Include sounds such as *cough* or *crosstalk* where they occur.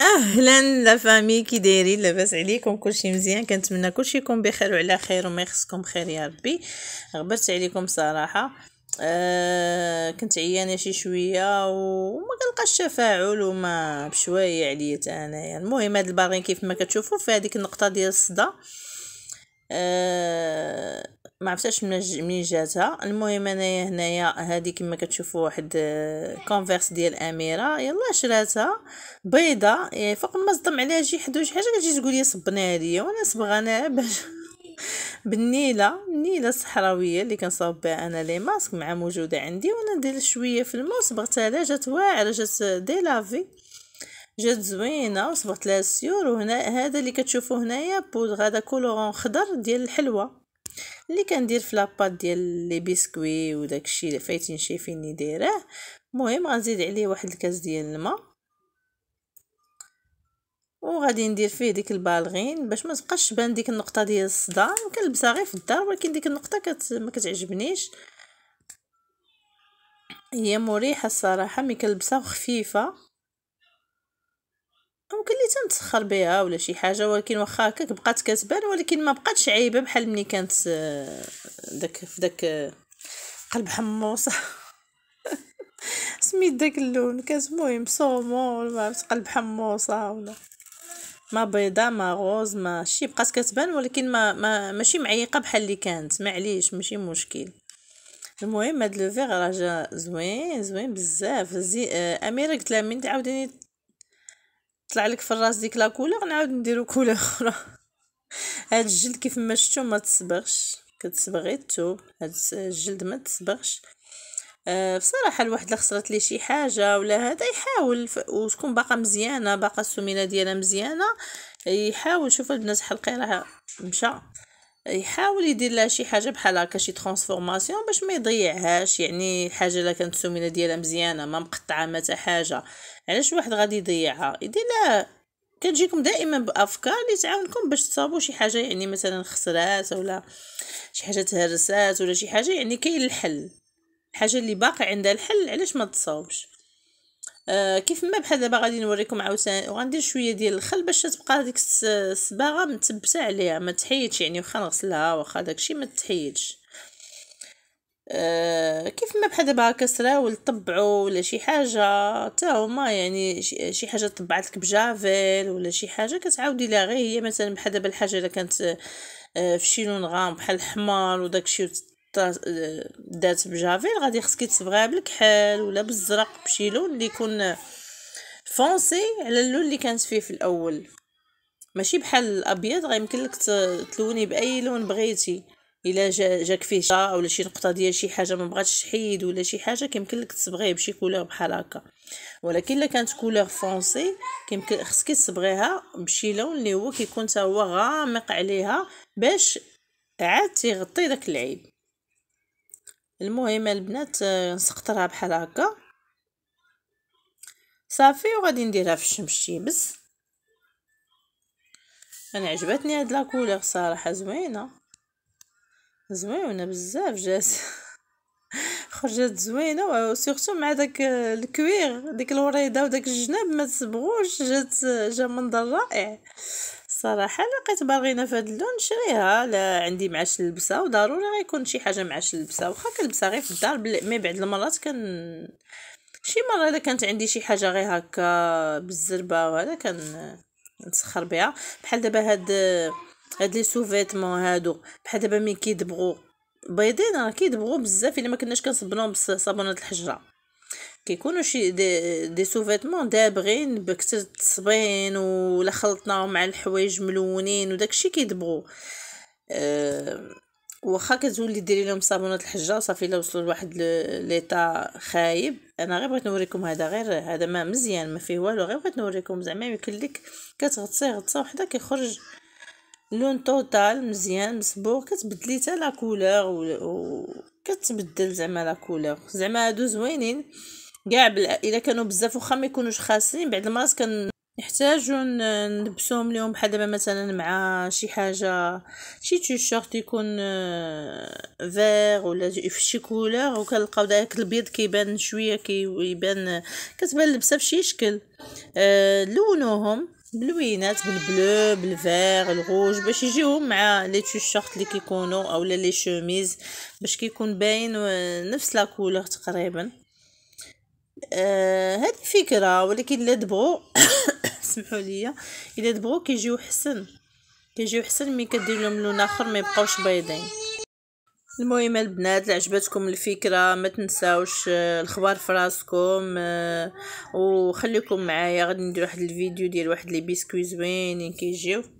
اهلا لافامي كي دايرين لاباس عليكم كلشي مزيان كنتمنى كلشي يكون بخير وعلى خير وما يخصكم خير يا ربي غبرت عليكم صراحه آه كنت عيانه شي شويه وما كنلقاش تفاعل وما بشويه حتى يعني انايا المهم هاد الباغين كيف ما كتشوفوا في هذيك النقطه ديال الصدى آه ما من منين جاتها المهم انايا هنايا هذه كما كتشوفوا واحد كونفيرس آه، ديال اميره يلا شراتها بيضه يعني فوق ما صدم عليها شي حد وش حاجه كتجي تقول لي صبناها ليا وانا صبغاناها باش *laughs* بالنيله النيله الصحراويه اللي كنصاوب بها انا لي ماسك مع موجوده عندي وانا ندير شويه في الماء وصبغتها جات واعره جات دي لافي جات زوينه وصبغت لها السيور وهنا هذا اللي كتشوفوا هنايا بودغ هذا كولورون خضر ديال الحلوه اللي كندير في لاباط ديال لي بيسكوي وداكشي اللي فايتين ني دايره المهم غنزيد عليه واحد الكاس ديال الماء وغادي ندير فيه ديك البالغين باش ما تبقاش تبان ديك النقطه ديال الصداع كنلبسها غير في الدار ولكن ديك النقطه كت ما كتعجبنيش هي مريحه الصراحه ملي كنلبسها وخفيفه ممكن لي تنتسخر بها ولا شي حاجه ولكن واخا هكاك بقات كتبان ولكن ما بقاتش عيبه بحال ملي كانت آه، داك في داك آه، قلب حموصه *laughs* سميت داك اللون كانت المهم صومون ما عرفت قلب حموصه ولا ما بيضاء ما غوز ما شي بقات كتبان ولكن ما, ما ماشي معيقه بحال اللي كانت معليش ماشي مشكل المهم هاد لو فيغ راه جا زوين زوين بزاف زي آه، اميره قلت لها من تعاوديني طلع لك في الراس ديك لاكولا نعاود نديرو كولا اخرى *laughs* هاد الجلد كيف ما شفتو ما تصبغش كتصبغ غير الثوب هاد الجلد ما تصبغش أه بصراحه الواحد خسرت ليه شي حاجه ولا هذا يحاول ف... وتكون باقا مزيانه باقا السمينه ديالها مزيانه يحاول شوف البنات حلقي راه مشى يحاول يدير لها شي حاجه بحال هكا شي ترانسفورماسيون باش ما يضيعهاش يعني حاجه لا كانت سمينه ديالها مزيانه ما مقطعه ما حاجه علاش واحد غادي يضيعها يدير لها كتجيكم دائما بافكار اللي تعاونكم باش تصابوا شي حاجه يعني مثلا خسرات ولا شي حاجه تهرسات ولا شي حاجه يعني كاين الحل الحاجه اللي باقي عندها الحل علاش ما تصاوبش آه، كيف ما بحال دابا غادي نوريكم عاوتاني وغندير شويه ديال الخل باش تبقى هذيك الصباغه متبسه عليها ما تحيدش يعني واخا نغسلها واخا داكشي ما تحيدش آه كيف ما بحال دابا كسره سراول طبعوا ولا شي حاجه حتى هما يعني شي حاجه طبعات لك بجافيل ولا شي حاجه كتعاودي لها غير هي مثلا بحال دابا الحاجه الا كانت آه في شي لون غام بحال الحمار وداكشي آه، دات بجافيل غادي خصك تصبغيها بالكحل ولا بالزرق بشي لون اللي يكون فونسي على اللون اللي كانت فيه في الاول ماشي بحال الابيض غيمكن لك تلوني باي لون بغيتي الا جا جاك فيه شا ولا شي نقطه ديال شي حاجه ما بغاتش تحيد ولا شي حاجه كيمكن لك تصبغيه بشي كولور بحال هكا ولكن الا كانت كولور فونسي كيمكن خصك تصبغيها بشي لون اللي هو كيكون حتى هو غامق عليها باش عاد تيغطي داك العيب المهم البنات آه، نسقطرها بحال هكا صافي وغادي نديرها في الشمس انا عجبتني هاد لاكولور صراحه زوينه زوينه بزاف جات *laughs* خرجت زوينه وسورتو مع داك آه، الكوير ديك الوريده وداك الجناب ما تصبغوش جات آه، جا منظر رائع صراحه لقيت باغينا هذا اللون نشريها لا عندي معاش اللبسه وضروري غيكون شي حاجه معاش اللبسه واخا كنلبسها غير في الدار مي بعد المرات كن شي مره اذا كانت عندي شي حاجه غير هكا بالزربه وهذا كان نسخر بها بحال دابا هاد هاد لي سوفيتمون هادو بحال دابا ملي كيدبغوا بيضين راه كيدبغوا بزاف الا ما كناش كنصبنوهم بصابونات الحجره كيكونوا شي دي, دي سوفيتمون دابغين بكثر التصبين ولا خلطناهم مع الحوايج ملونين وداكشي كيدبغوا أه واخا كتولي ديري لهم صابونات الحجه صافي الا وصلوا لواحد ليطا خايب انا غير بغيت نوريكم هذا غير هذا ما مزيان ما فيه والو غير بغيت نوريكم زعما يمكن لك كتغطسيه غطسه وحده كيخرج لون توتال مزيان مصبوغ كتبدلي حتى لا كولور و... و... كتبدل زعما لا كولور زعما هادو زوينين كاع بل... الا كانوا بزاف واخا ما يكونوش خاسين بعد المرات كن نحتاجو نلبسوهم ليهم بحال دابا مثلا مع شي حاجه شي تيشيرت يكون فيغ آه، ولا في شي كولور وكنلقاو داك البيض كيبان شويه كيبان كتبان في بشي شكل أه لونوهم بلوينات بالبلو بالفير الغوج باش يجيو مع لي تيشيرت اللي كيكونوا اولا لي شوميز باش كيكون باين آه، نفس لا كولور تقريبا آه هذه فكره ولكن الا دبغوا *coughs* اسمحوا لي الا دبغوا كيجيو حسن كيجيو حسن ملي كدير لهم لون اخر ما يبقاوش بيضين المهم البنات عجبتكم الفكره ما تنساوش آه، الخبار في راسكم آه، وخليكم معايا غادي ندير واحد الفيديو ديال واحد لي بيسكوي زوينين كيجيو